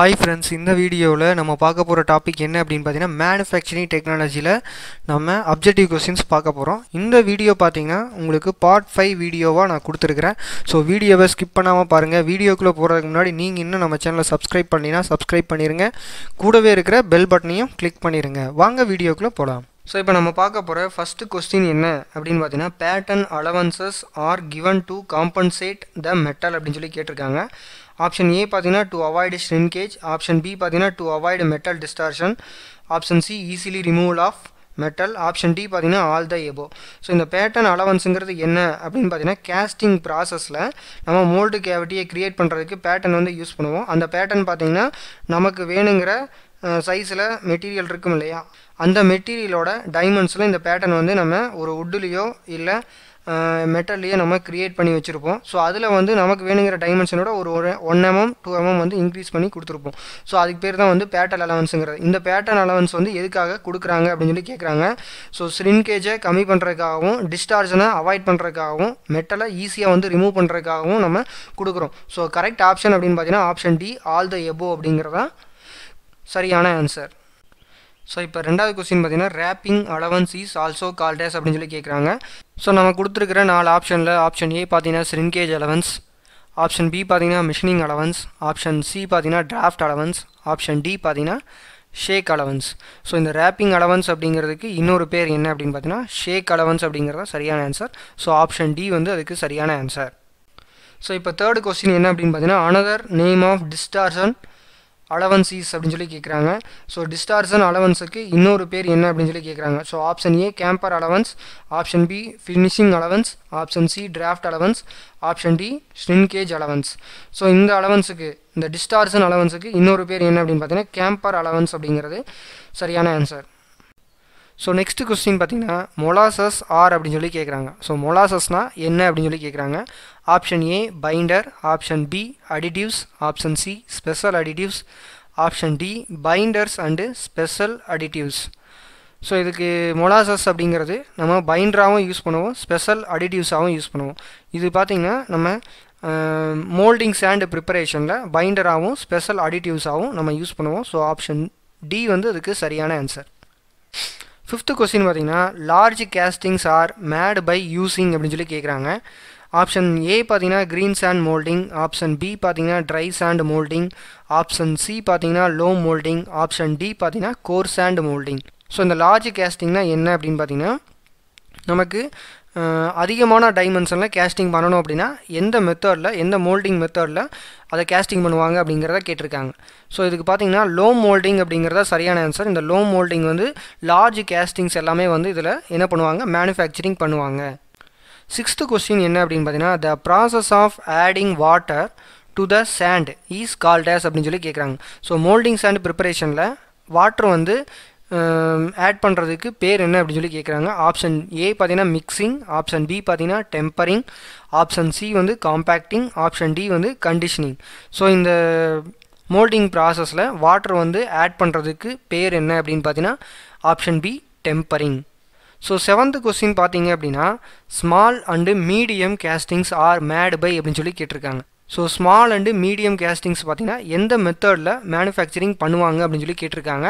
hi friends இந்த வீடியோவில் நம்ம பார்க்க போகிற டாபிக் என்ன அப்படின்னு பார்த்தீங்கன்னா மேனுஃபேக்சரிங் டெக்னாலஜியில் நம்ம அப்ஜெக்டிவ் கொஸ்டின்ஸ் பார்க்க போகிறோம் இந்த வீடியோ பார்த்தீங்கன்னா உங்களுக்கு பார்ட் ஃபைவ் வீடியோவாக நான் கொடுத்துருக்குறேன் ஸோ வீடியோவை ஸ்கிப் பண்ணாமல் பாருங்கள் வீடியோக்குள்ளே போகிறதுக்கு முன்னாடி நீங்கள் இன்னும் நம்ம சேனலை சப்ஸ்கிரைப் பண்ணினா சப்ஸ்கிரைப் பண்ணிடுங்க கூடவே இருக்கிற பெல் பட்டனையும் கிளிக் பண்ணிடுங்க வாங்க வீடியோக்குள்ளே போகலாம் ஸோ இப்போ நம்ம பார்க்க போகிற ஃபஸ்ட்டு கொஸ்டின் என்ன அப்படின்னு பார்த்தீங்கன்னா pattern allowances are given to compensate the metal அப்படின்னு சொல்லி கேட்டிருக்காங்க ஆப்ஷன் ஏ பார்த்தீங்கன்னா to avoid shrinkage option B பார்த்தீங்கன்னா to avoid metal distortion option C easily removal of metal option D பார்த்தீங்கன்னா ஆல் த எபோ ஸோ இந்த pattern அலவன்ஸுங்கிறது என்ன அப்படின்னு பார்த்தீங்கன்னா கேஸ்டிங் ப்ராசஸில் நம்ம மோல்டு கேவிட்டியை க்ரியேட் பண்ணுறதுக்கு பேட்டர்ன் வந்து யூஸ் பண்ணுவோம் அந்த பேட்டர்ன் பார்த்திங்கன்னா நமக்கு வேணுங்கிற சைஸில் மெட்டீரியல் இருக்கும் இல்லையா அந்த மெட்டீரியலோட டைமண்ட்ஸில் இந்த பேட்டர்ன் வந்து நம்ம ஒரு உட்டுலேயோ இல்லை மெட்டல்லையே நம்ம க்ரியேட் பண்ணி வச்சுருப்போம் ஸோ அதில் வந்து நமக்கு வேணுங்கிற டைமென்ஷனோட ஒரு ஒரு ஒன் எம்எம் டூ எம்எம் வந்து இன்க்ரீஸ் பண்ணி கொடுத்துருப்போம் ஸோ அதுக்கு பேர் தான் வந்து பேட்டல் அலவன்ஸுங்கிறது இந்த பேட்டன் அலவன்ஸ் வந்து எதுக்காக கொடுக்குறாங்க அப்படின்னு சொல்லி கேட்குறாங்க ஸோ ஸ்ரின்கேஜை கம்மி பண்ணுறதுக்காகவும் டிஸ்டார்ஜனை அவாய்ட் பண்ணுறதுக்காகவும் மெட்டலை ஈஸியாக வந்து ரிமூவ் பண்ணுறதுக்காகவும் நம்ம கொடுக்குறோம் ஸோ கரெக்ட் ஆப்ஷன் அப்படின்னு பார்த்தீங்கன்னா option D all the above அப்படிங்கிறதான் சரியான ஆன்சர் ஸோ இப்போ ரெண்டாவது கொஸ்டின் பார்த்தீங்கன்னா rapping allowance is also called as அப்படின்னு சொல்லி கேட்குறாங்க ஸோ நம்ம கொடுத்துருக்கிற நாலு ஆப்ஷனில் ஆப்ஷன் ஏ பார்த்தீங்கன்னா ஸ்ரின்கேஜ் அலவன்ஸ் ஆப்ஷன் பி பார்த்தீங்கன்னா மிஷினிங் அலவன்ஸ் ஆப்ஷன் சி பார்த்தீங்கன்னா டிராஃப்ட் அலவன்ஸ் ஆப்ஷன் டி பார்த்தீங்கன்னா ஷேக் அலவன்ஸ் ஸோ இந்த ரேப்பிங் அலவன்ஸ் அப்படிங்கிறதுக்கு இன்னொரு பேர் என்ன அப்படின்னு பார்த்தீங்கன்னா ஷேக் அலவன்ஸ் அப்படிங்கிறத சரியான ஆன்சர் ஸோ ஆப்ஷன் டி வந்து அதுக்கு சரியான ஆன்சர் ஸோ இப்போ தேர்டு கொஸ்டின் என்ன அப்படின்னு பார்த்தீங்கன்னா another name of distortion allowances அப்படின்னு சொல்லி கேட்குறாங்க ஸோ டிஸ்டார்சன் அலவன்ஸுக்கு இன்னொரு பேர் என்ன அப்படின்னு சொல்லி கேட்குறாங்க so option A camber allowance option B finishing allowance option C draft allowance option D shrinkage allowance so இந்த அலவன்ஸுக்கு இந்த டிஸ்டார்சன் அலவன்ஸுக்கு இன்னொரு பேர் என்ன அப்படின்னு பார்த்தீங்கன்னா கேம்பர் அலவன்ஸ் அப்படிங்கிறது சரியான ஆன்சர் ஸோ நெக்ஸ்ட் கொஸ்டின் பார்த்தீங்கன்னா மொலாசஸ் ஆர் அப்படின்னு சொல்லி கேட்குறாங்க ஸோ மொலாசஸ்னால் என்ன அப்படின்னு சொல்லி கேட்குறாங்க option A binder option B additives option C special additives option D binders and special additives so இதுக்கு மொலாசஸ் அப்படிங்கிறது நம்ம பைண்டராகவும் யூஸ் பண்ணுவோம் ஸ்பெஷல் அடிட்டிவ்ஸாகவும் யூஸ் பண்ணுவோம் இது பார்த்திங்கன்னா நம்ம மோல்டிங் சேண்டு ப்ரிப்பரேஷனில் பைண்டராகவும் ஸ்பெஷல் அடிட்டிவ்ஸாகவும் நம்ம யூஸ் பண்ணுவோம் ஸோ ஆப்ஷன் டி வந்து அதுக்கு சரியான ஆன்சர் ஃபிஃப்த்து கொஸ்டின் பார்த்தீங்கன்னா large castings are made by using அப்படின்னு சொல்லி கேட்குறாங்க ஆப்ஷன் ஏ பார்த்தீங்கன்னா green sand moulding option B பார்த்தீங்கன்னா dry sand moulding option C பார்த்தீங்கன்னா லோ மோல்டிங் ஆப்ஷன் டி பார்த்தீங்கன்னா கோர் சாண்ட் மோல்டிங் ஸோ இந்த லார்ஜ் கேஸ்டிங்னா என்ன அப்படின்னு பார்த்தீங்கன்னா நமக்கு அதிகமான டைமென்ஷனில் கேஸ்டிங் பண்ணணும் அப்படின்னா எந்த மெத்தடில் எந்த மோல்டிங் மெத்தடில் அதை கேஸ்டிங் பண்ணுவாங்க அப்படிங்கிறத கேட்டிருக்காங்க ஸோ இதுக்கு பார்த்தீங்கன்னா லோ மோல்டிங் அப்படிங்கிறத சரியான ஆன்சர் இந்த லோ மோல்டிங் வந்து லார்ஜ் கேஸ்டிங்ஸ் எல்லாமே வந்து இதில் என்ன பண்ணுவாங்க மேனுஃபேக்சரிங் பண்ணுவாங்க சிக்ஸ்த்து கொஸ்டின் என்ன அப்படின்னு பார்த்தீங்கன்னா the process of adding water to the sand is called as அப்படின்னு சொல்லி கேட்குறாங்க ஸோ மோல்டிங் சேண்ட் ப்ரிப்பரேஷனில் வாட்டர் வந்து ஆட் பண்ணுறதுக்கு பேர் என்ன அப்படின்னு சொல்லி கேட்குறாங்க ஆப்ஷன் ஏ பார்த்தீங்கன்னா மிக்சிங் ஆப்ஷன் பி பார்த்தீங்கன்னா டெம்பரிங் ஆப்ஷன் சி வந்து காம்பேக்டிங் ஆப்ஷன் டி வந்து கண்டிஷனிங் ஸோ இந்த மோல்டிங் ப்ராசஸில் வாட்டர் வந்து ஆட் பண்ணுறதுக்கு பேர் என்ன அப்படின்னு பார்த்தீங்கன்னா option B tempering so seventh question பார்த்தீங்க அப்படின்னா small and medium castings are made by அப்படின்னு சொல்லி கேட்டிருக்காங்க so small and medium castings பார்த்தீங்கன்னா எந்த மெத்தடில் மேனுஃபேக்சரிங் பண்ணுவாங்க அப்படின்னு சொல்லி கேட்டிருக்காங்க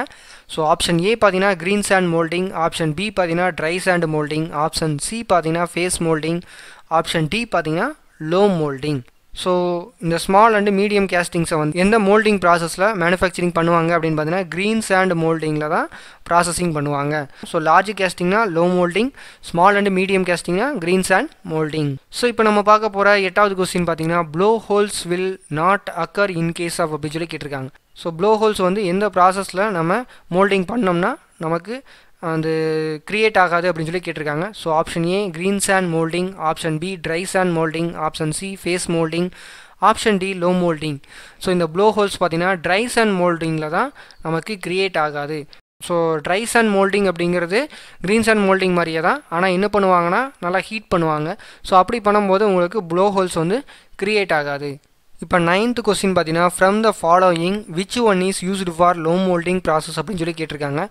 ஸோ ஆப்ஷன் ஏ பார்த்தீங்கன்னா green sand moulding option B பார்த்தீங்கன்னா dry sand moulding option C பார்த்தீங்கன்னா ஃபேஸ் மோல்டிங் ஆப்ஷன் டி பார்த்தீங்கன்னா லோ மோல்டிங் ஸோ இந்த ஸ்மால் அண்டு மீடியம் கேஸ்டிங்ஸை வந்து எந்த மோல்டிங் ப்ராசஸில் மேனுஃபேக்சரிங் பண்ணுவாங்க அப்படின்னு பார்த்தீங்கன்னா க்ரீன் சேண்ட் மோல்டிங்கில் தான் ப்ராசஸிங் பண்ணுவாங்க ஸோ லார்ஜ் கேஸ்டிங்னா loam moulding small and medium கேஸ்டிங்னா க்ரீன் சேண்ட் மோல்டிங் ஸோ இப்போ நம்ம பார்க்க போகிற எட்டாவது கொஸ்டின் பார்த்தீங்கன்னா blow holes will not occur in case of அப்படின்னு சொல்லி கேட்டிருக்காங்க ஸோ ப்ளோ ஹோல்ஸ் வந்து எந்த ப்ராசஸில் நம்ம மோல்டிங் பண்ணோம்னா நமக்கு அது கிரியேட் ஆகாது அப்படின்னு சொல்லி கேட்டிருக்காங்க so option A green sand moulding option B dry sand moulding option C face moulding option D loam moulding so இந்த ப்ளோ ஹோல்ஸ் பார்த்தீங்கன்னா ட்ரை சேண்ட் மோல்டிங்கில் தான் நமக்கு கிரியேட் ஆகாது ஸோ ட்ரை சேண்ட் மோல்டிங் அப்படிங்கிறது க்ரீன் சேண்ட் மோல்டிங் மாதிரியே தான் ஆனால் என்ன பண்ணுவாங்கன்னா நல்லா ஹீட் பண்ணுவாங்க ஸோ அப்படி பண்ணும்போது உங்களுக்கு ப்ளோ ஹோல்ஸ் வந்து க்ரியேட் ஆகாது இப்போ நைன்த் கொஸ்டின் பார்த்தீங்கன்னா from the following which one is used for loam moulding process அப்படின்னு சொல்லி கேட்டிருக்காங்க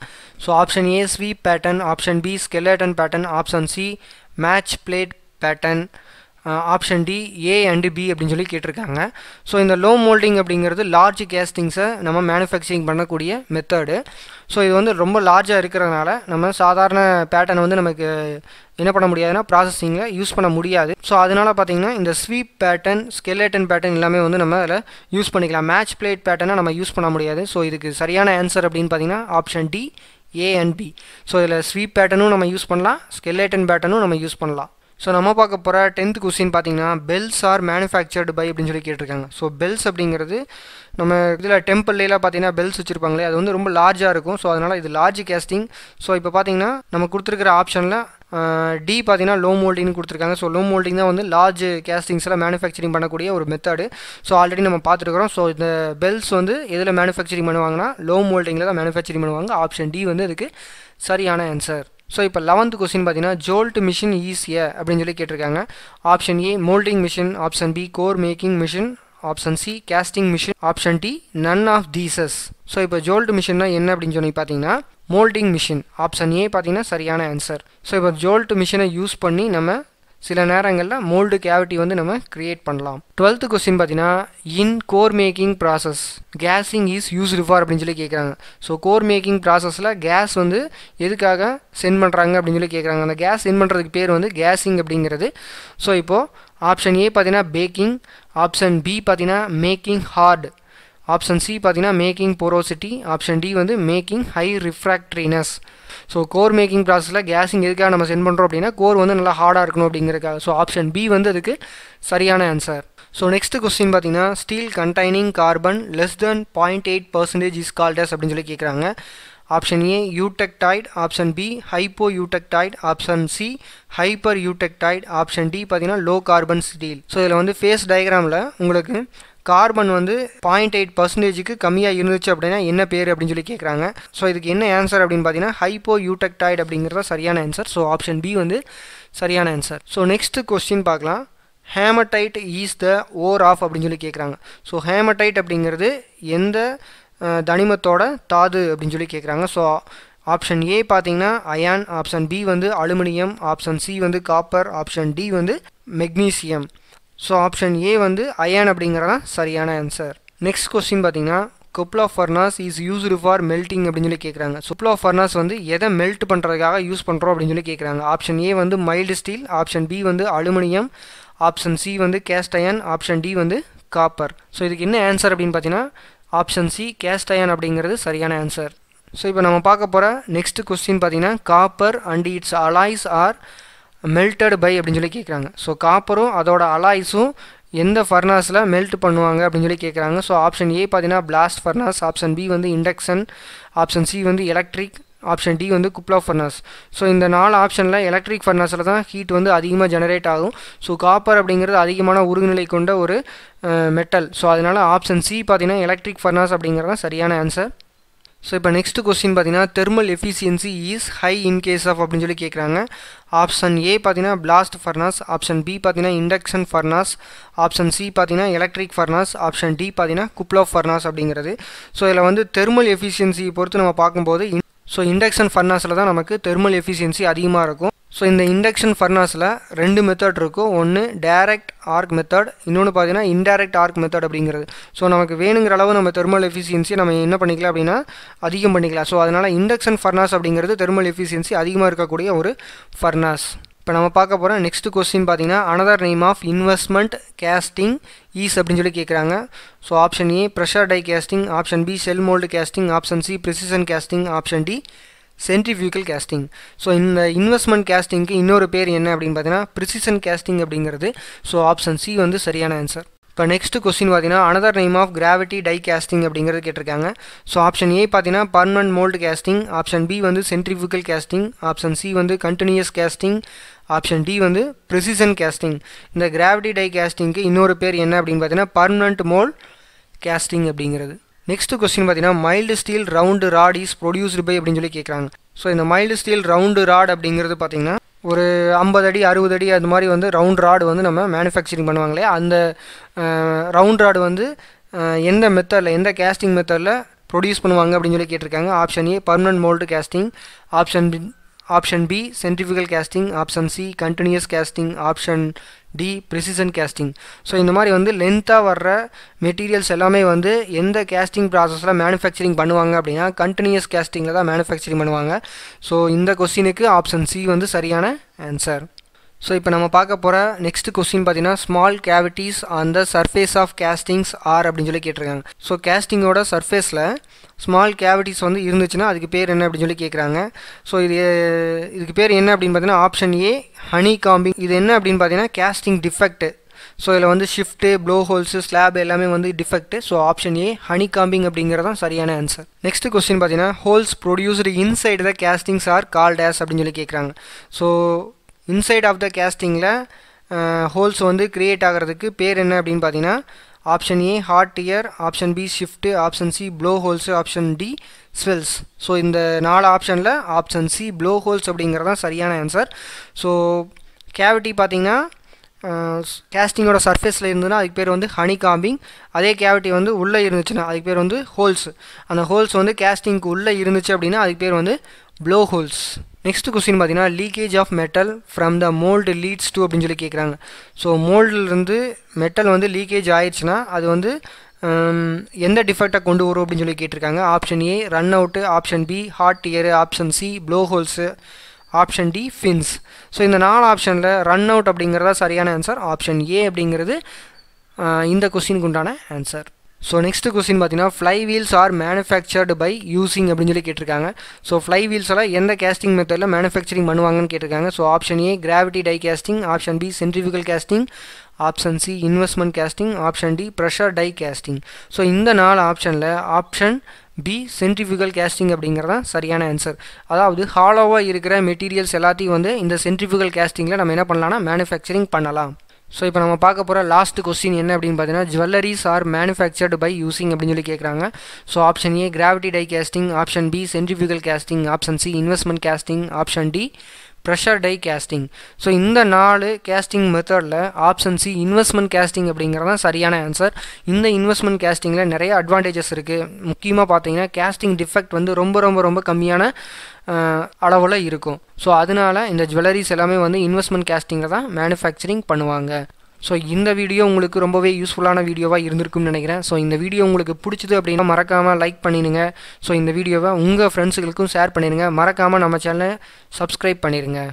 so option A sweep pattern option B skeleton pattern option C match plate pattern option D A and B அப்படின்னு சொல்லி கேட்டிருக்காங்க so இந்த loam moulding அப்படிங்கிறது large கேஸ்டிங்ஸை நம்ம மேனுஃபேக்சரிங் பண்ணக்கூடிய மெத்தடு ஸோ இது வந்து ரொம்ப லார்ஜாக இருக்கிறதுனால நம்ம சாதாரண பேட்டர்னை வந்து நமக்கு என்ன பண்ண முடியாதுன்னா ப்ராசஸிங்கில் யூஸ் பண்ண முடியாது ஸோ அதனால் பார்த்தீங்கன்னா இந்த ஸ்வீப் பேட்டர்ன் ஸ்கெலேட்டன் பேட்டர்ன் எல்லாமே வந்து நம்ம அதில் யூஸ் பண்ணிக்கலாம் மேட்ச் பிளேட் பேட்டர்னை நம்ம யூஸ் பண்ண முடியாது ஸோ இதுக்கு சரியான ஆன்சர் அப்படின்னு பார்த்தீங்கன்னா option D A and B so இதில் ஸ்வீப் பேட்டர்னும் நம்ம யூஸ் பண்ணலாம் ஸ்கெலேட்டன் பேட்டர்னும் நம்ம யூஸ் பண்ணலாம் ஸோ நம்ம பார்க்க போகிற டென்த் கொஸ்டின் பார்த்தீங்கன்னா பெல்ஸ் ஆர் மேனுஃபேக்சர்டு பை அப்படின்னு சொல்லி கேட்டிருக்காங்க ஸோ பெல்ஸ் அப்படிங்கிறது நம்ம இதில் டெம்பிள்லாம் பார்த்தீங்கன்னா பெல்ஸ் வச்சுருப்பாங்களே அது வந்து ரொம்ப லார்ஜாக இருக்கும் ஸோ அதனால் இது லார்ஜ் கேஸ்டிங் ஸோ இப்போ பார்த்தீங்கன்னா நம்ம கொடுத்துருக்கிற ஆப்ஷனில் டி பார்த்தீங்கன்னா லோ மோல்டிங்னு கொடுத்துருக்காங்க ஸோ லோ மோல்டிங் தான் வந்து லார்ஜ் கேஸ்டிங்ஸ்லாம் மேனுஃபேக்சரிங் பண்ணக்கூடிய ஒரு மெத்தடு ஸோ ஆல்ரெடி நம்ம பார்த்துருக்குறோம் ஸோ இந்த பெல்ஸ் வந்து எதில் மேனுஃபேக்சரிங் பண்ணுவாங்கன்னா லோ மோல்டிங்கில் தான் மேனுஃபேக்சரிங் பண்ணுவாங்க ஆப்ஷன் டி வந்து இதுக்கு சரியான ஆன்சர் ஸோ இப்போ லெவன்த் கொஸ்டின் பார்த்தீங்கன்னா ஜோல்ட் மிஷின் ஈஸியா அப்படின்னு சொல்லி கேட்டிருக்காங்க option A moulding machine option B core making machine option C casting machine option D none of these so இப்போ ஜோல்ட் மிஷின்னா என்ன அப்படின்னு சொல்லி பார்த்தீங்கன்னா மோல்டிங் மிஷின் ஆப்ஷன் ஏ பார்த்தீங்கன்னா சரியான ஆன்சர் ஸோ இப்போ ஜோல்ட் மிஷினை யூஸ் பண்ணி நம்ம சில நேரங்களில் மோல்டு கேவிட்டி வந்து நம்ம க்ரியேட் பண்ணலாம் டுவெல்த்து கொஸ்டின் பார்த்தீங்கன்னா in core making process casing is used for அப்படின்னு சொல்லி கேட்குறாங்க ஸோ கோர் மேக்கிங் ப்ராசஸில் கேஸ் வந்து எதுக்காக சென்ட் பண்ணுறாங்க அப்படின்னு சொல்லி கேட்குறாங்க அந்த கேஸ் சென்ட் பண்ணுறதுக்கு பேர் வந்து கேஸிங் அப்படிங்கிறது ஸோ இப்போது ஆப்ஷன் ஏ பார்த்தீங்கன்னா பேக்கிங் ஆப்ஷன் பி பார்த்தீங்கன்னா மேக்கிங் ஹார்ட் ஆப்ஷன் சி பார்த்தீங்கன்னா மேக்கிங் போரோசிட்டி ஆப்ஷன் டி வந்து making high refractoriness so core making ப்ராசஸில் கேஸிங் எதுக்காக நம்ம சென்ட் பண்ணுறோம் அப்படின்னா கோர் வந்து நல்லா ஹார்டாக இருக்கணும் அப்படிங்கிறக்காக ஸோ ஆப்ஷன் பி வந்து அதுக்கு சரியான ஆன்சர் ஸோ நெக்ஸ்ட் கொஸ்டின் பார்த்தீங்கன்னா steel containing carbon less than point eight percentage is called as அப்படின்னு சொல்லி கேட்குறாங்க option A eutectoid option B hypo eutectoid option C hyper eutectoid option D பார்த்தீங்கன்னா லோ கார்பன் ஸ்டீல் ஸோ இதில் வந்து face டயக்ராமில் உங்களுக்கு carbon வந்து point eight பர்சன்டேஜுக்கு கம்மியாக இருந்துச்சு அப்படின்னா என்ன பேர் அப்படின்னு சொல்லி கேட்குறாங்க ஸோ இதுக்கு என்ன ஆன்சர் அப்படின்னு பார்த்தீங்கன்னா ஹைப்போ யூடெக்டாய்டு அப்படிங்கிறத சரியான ஆன்சர் ஸோ ஆப்ஷன் பி வந்து சரியான ஆன்சர் ஸோ நெக்ஸ்ட் கொஸ்டின் பார்க்கலாம் haematite is the ore of அப்படின்னு சொல்லி கேட்குறாங்க ஸோ ஹேமடைட் அப்படிங்கிறது எந்த தனிமத்தோட தாது அப்படின்னு சொல்லி கேட்குறாங்க ஸோ ஆப்ஷன் ஏ பார்த்தீங்கன்னா அயான் ஆப்ஷன் பி வந்து அலுமினியம் ஆப்ஷன் சி வந்து காப்பர் ஆப்ஷன் டி வந்து மெக்னீசியம் ஸோ ஆப்ஷன் ஏ வந்து அயன் அப்படிங்கிறதான் சரியான ஆன்சர் நெக்ஸ்ட் கொஸ்டின் பார்த்தீங்கன்னா cupola furnace is used for melting அப்படின்னு சொல்லி கேட்குறாங்க சுப்லா ஃபர்னாஸ் வந்து எதை மெல்ட் பண்ணுறதுக்காக யூஸ் பண்ணுறோம் அப்படின்னு சொல்லி கேட்குறாங்க ஆப்ஷன் ஏ வந்து மைல்டு ஸ்டீல் ஆப்ஷன் பி வந்து அலுமினியம் ஆப்ஷன் சி வந்து கேஸ்ட் அயன் ஆப்ஷன் டி வந்து காப்பர் ஸோ இதுக்கு என்ன ஆன்சர் அப்படின்னு பார்த்தீங்கன்னா ஆப்ஷன் சி கேஸ்ட் அயன் அப்படிங்கிறது சரியான ஆன்சர் ஸோ இப்போ நம்ம பார்க்க போகிற நெக்ஸ்ட் கொஸ்டின் பார்த்தீங்கன்னா copper and its alloys are melted by அப்படின்னு சொல்லி கேட்குறாங்க ஸோ காப்பரும் அதோட அலாய்ஸும் எந்த ஃபர்னாஸில் மெல்ட் பண்ணுவாங்க அப்படின்னு சொல்லி கேட்குறாங்க ஸோ ஆப்ஷன் ஏ பார்த்தீங்கன்னா பிளாஸ்ட் ஃபர்னாஸ் ஆப்ஷன் பி வந்து இண்டக்ஷன் ஆப்ஷன் சி வந்து எலக்ட்ரிக் ஆப்ஷன் டி வந்து குப்லா ஃபர்னாஸ் ஸோ இந்த நாலு ஆப்ஷனில் எலக்ட்ரிக் ஃபர்னாஸில் தான் ஹீட் வந்து அதிகமாக ஜெனரேட் ஆகும் ஸோ காப்பர் அப்படிங்கிறது அதிகமான உருகுநிலை கொண்ட ஒரு மெட்டல் ஸோ அதனால் ஆப்ஷன் சி பார்த்திங்கன்னா எலக்ட்ரிக் ஃபர்னாஸ் அப்படிங்கிறது தான் சரியான ஆன்சர் ஸோ இப்போ நெக்ஸ்ட் கொஸ்டின் பார்த்தீங்கன்னா thermal efficiency is high in case of அப்படின்னு சொல்லி கேட்குறாங்க ஆப்ஷன் ஏ பார்த்தீங்கன்னா பிளாஸ்ட் ஃபர்னாஸ் ஆப்ஷன் பி பார்த்தீங்கன்னா இண்டக்ஷன் ஃபர்னாஸ் ஆப்ஷன் சி பார்த்தீங்கன்னா எலக்ட்ரிக் ஃபர்னாஸ் ஆப்ஷன் டி பார்த்தீங்கன்னா குப்லோ ஃபர்னாஸ் அப்படிங்கிறது ஸோ இதில் வந்து தெர்மல் எஃபிஷியன்சியை பொறுத்து நம்ம பார்க்கும்போது ஸோ இண்டக்ஷன் ஃபர்னாஸில் தான் நமக்கு தெர்மல் எஃபிஷியன்சி அதிகமாக இருக்கும் ஸோ இந்த இண்டக்ஷன் ஃபர்னாஸில் ரெண்டு மெத்தட் இருக்கும் ஒன்று டேரக்ட் ஆர்க் மெத்தட் இன்னொன்று பார்த்தீங்கன்னா இன்டைரக்ட் ஆர்க் மெத்தட் அப்படிங்கிறது ஸோ நமக்கு வேணுங்கிற அளவு நம்ம தெர்மல் எஃபிஷியன்சி நம்ம என்ன பண்ணிக்கலாம் அப்படின்னா அதிகம் பண்ணிக்கலாம் ஸோ அதனால் இண்டக்ஷன் ஃபர்னாஸ் அப்படிங்கிறது தெர்மல் எஃபிஷியன்சி அதிகமாக இருக்கக்கூடிய ஒரு ஃபர்னாஸ் இப்போ நம்ம பார்க்க போகிறோம் நெக்ஸ்ட் கொஸ்டின் பார்த்தீங்கன்னா another name of investment casting is அப்படின்னு சொல்லி கேட்குறாங்க so option A pressure die casting option B shell mould casting option C precision casting option D centrifugal casting so இந்த இன்வெஸ்ட்மெண்ட் கேஸ்டிங்க்கு இன்னொரு பேர் என்ன அப்படின்னு பார்த்தீங்கன்னா ப்ரிசிஷன் கேஸ்டிங் அப்படிங்கிறது ஸோ ஆப்ஷன் சி வந்து சரியான ஆன்சர் இப்போ நெக்ஸ்ட் கொஸ்டின் பார்த்தீங்கன்னா another name of gravity die casting அப்படிங்கிறது கேட்டிருக்காங்க ஸோ ஆப்ஷன் ஏ பார்த்தீங்கன்னா permanent mould casting option B வந்து சென்ட்ரிஃபியூக்கல் கேஸ்டிங் ஆப்ஷன் சி வந்து கண்டினியூஸ் கேஸ்டிங் ஆப்ஷன் டி வந்து ப்ரிசிஷன் கேஸ்டிங் இந்த கிராவிட்டி டை கேஸ்டிங்க்கு இன்னொரு பேர் என்ன அப்படின்னு பார்த்தீங்கன்னா பர்மனன்ட் மோல்ட் கேஸ்டிங் அப்படிங்கிறது நெக்ஸ்ட் கொஸ்டின் பார்த்தீங்கன்னா mild steel round rod is produced by அப்படின்னு சொல்லி கேட்குறாங்க ஸோ இந்த மைல்டு ஸ்டீல் ரவுண்டு ராட் அப்படிங்கிறது பார்த்தீங்கன்னா ஒரு ஐம்பது அடி அறுபது அடி அது மாதிரி வந்து ரவுண்ட் ராடு வந்து நம்ம மேனுஃபேக்சரிங் பண்ணுவாங்களே அந்த ரவுண்ட் ராடு வந்து எந்த மெத்தடில் எந்த கேஸ்டிங் மெத்தடில் ப்ரொடியூஸ் பண்ணுவாங்க அப்படின்னு சொல்லி கேட்டிருக்காங்க option A permanent mould casting option option B centrifugal casting option C continuous casting option D precision casting so இந்த மாதிரி வந்து லென்த்தாக வர்ற மெட்டீரியல்ஸ் எல்லாமே வந்து எந்த கேஸ்டிங் ப்ராசஸில் மேனுஃபேக்சரிங் பண்ணுவாங்க அப்படின்னா கண்டினியூஸ் கேஸ்டிங்கில் தான் மேனுஃபேக்சரிங் பண்ணுவாங்க ஸோ இந்த கொஸ்டினுக்கு ஆப்ஷன் சி வந்து சரியான ஆன்சர் ஸோ இப்போ நம்ம பார்க்க போகிற நெக்ஸ்ட் கொஸ்டின் பார்த்தீங்கன்னா small cavities on the surface of castings are அப்படின்னு சொல்லி கேட்டிருக்காங்க ஸோ கேஸ்டிங்கோட சர்ஃபேஸில் ஸ்மால் கேவிட்டிஸ் வந்து இருந்துச்சுன்னா அதுக்கு பேர் என்ன அப்படின்னு சொல்லி கேட்குறாங்க ஸோ இது இதுக்கு பேர் என்ன அப்படின்னு பார்த்தீங்கன்னா ஆப்ஷன் ஏ ஹனி காம்பிங் இது என்ன அப்படின்னு பார்த்தீங்கன்னா கேஸ்டிங் டிஃபெக்ட்டு ஸோ இதில் வந்து ஷிஃப்ட்டு ப்ளோ ஹோல்ஸு ஸ்லாப் எல்லாமே வந்து defect so option A honeycombing தான் சரியான ஆன்சர் நெக்ஸ்ட் கொஸ்டின் பார்த்தீங்கன்னா holes produced inside the castings are called as அப்படின்னு சொல்லி கேட்குறாங்க ஸோ இன்சைட் ஆஃப் த கேஸ்டிங்கில் ஹோல்ஸ் வந்து க்ரியேட் ஆகிறதுக்கு பேர் என்ன அப்படின்னு பார்த்தீங்கன்னா option A hot tear option B shift option C blow holes option D swells so இந்த நாலு ஆப்ஷனில் ஆப்ஷன் சி ப்ளோ ஹோல்ஸ் அப்படிங்கிறது தான் சரியான ஆன்சர் ஸோ கேவிட்டி பார்த்தீங்கன்னா கேஸ்டிங்கோட சர்ஃபேஸில் இருந்ததுன்னா அதுக்கு பேர் வந்து ஹனி காம்பிங் அதே கேவிட்டி வந்து உள்ளே இருந்துச்சுன்னா அதுக்கு பேர் வந்து ஹோல்ஸ் அந்த ஹோல்ஸ் வந்து கேஸ்டிங்க்கு உள்ளே இருந்துச்சு அப்படின்னா அதுக்கு பேர் வந்து ப்ளோ ஹோல்ஸ் நெக்ஸ்ட் கொஸ்டின் பார்த்தீங்கன்னா leakage of metal from the mould leads to அப்படின்னு சொல்லி கேட்குறாங்க ஸோ மோல்டுலேருந்து மெட்டல் வந்து லீக்கேஜ் ஆயிடுச்சுன்னா அது வந்து எந்த டிஃபெக்டை கொண்டு வரும் அப்படின்னு சொல்லி கேட்டிருக்காங்க option A run out option B hot tear option C blow holes option D fins so இந்த நாலு ஆப்ஷனில் ரன் அவுட் அப்படிங்கிறதா சரியான ஆன்சர் ஆப்ஷன் ஏ அப்படிங்கிறது இந்த கொஸ்டினுக்கு உண்டான ஆன்சர் ஸோ நெக்ஸ்ட்டு கொஸ்டின் பார்த்தீங்கன்னா flywheels are manufactured by using அப்படின்னு சொல்லி கேட்டிருக்காங்க ஸோ ஃப்ளை வீல்ஸ் எல்லாம் எந்த கேஸ்டிங் மெத்தடில் மேனுஃபேக்சரிங் பண்ணுவாங்கன்னு கேட்டிருக்காங்க so option A gravity die casting option B centrifugal casting option C investment casting option D pressure die casting so இந்த நாலு ஆப்ஷனில் ஆப்ஷன் பி சென்ட்ரிஃபிகல் கேஸ்டிங் அப்படிங்கிறது தான் சரியான ஆன்சர் அதாவது ஹாலோவாக இருக்கிற மெட்டீரியல்ஸ் எல்லாத்தையும் வந்து இந்த சென்ட்ரிஃபிகல் கேஸ்டிங்கில் நம்ம என்ன பண்ணலாம்னா மேனுஃபேக்சரிங் பண்ணலாம் ஸோ இப்போ நம்ம பார்க்க போகிற லாஸ்ட் கொஸ்டின் என்ன அப்படின்னு பார்த்தீங்கன்னா jewelleries are manufactured by using அப்படின்னு சொல்லி கேட்குறாங்க so option A gravity die casting option B centrifugal casting option C investment casting option D pressure die casting so இந்த நாலு கேஸ்டிங் மெத்தடில் ஆப்ஷன் சி இன்வெஸ்ட்மெண்ட் கேஸ்டிங் அப்படிங்கிறது தான் சரியான ஆன்சர் இந்த இன்வெஸ்ட்மெண்ட் கேஸ்டிங்கில் நிறைய அட்வான்டேஜஸ் இருக்குது முக்கியமாக பார்த்தீங்கன்னா கேஸ்டிங் டிஃபெக்ட் வந்து ரொம்ப ரொம்ப ரொம்ப கம்மியான அளவில் இருக்கும் ஸோ அதனால் இந்த ஜுவல்லரிஸ் எல்லாமே வந்து இன்வெஸ்ட்மெண்ட் கேஸ்டிங்கை தான் மேனுஃபேக்சரிங் பண்ணுவாங்க ஸோ இந்த வீடியோ உங்களுக்கு ரொம்பவே யூஸ்ஃபுல்லான வீடியோவாக இருந்திருக்கும்னு நினைக்கிறேன் ஸோ இந்த வீடியோ உங்களுக்கு பிடிச்சது அப்படின்னா மறக்காமல் லைக் பண்ணிடுங்க ஸோ இந்த வீடியோவை உங்கள் ஃப்ரெண்ட்ஸுகளுக்கும் ஷேர் பண்ணிடுங்க மறக்காமல் நம்ம சேனலை சப்ஸ்கிரைப் பண்ணிடுங்க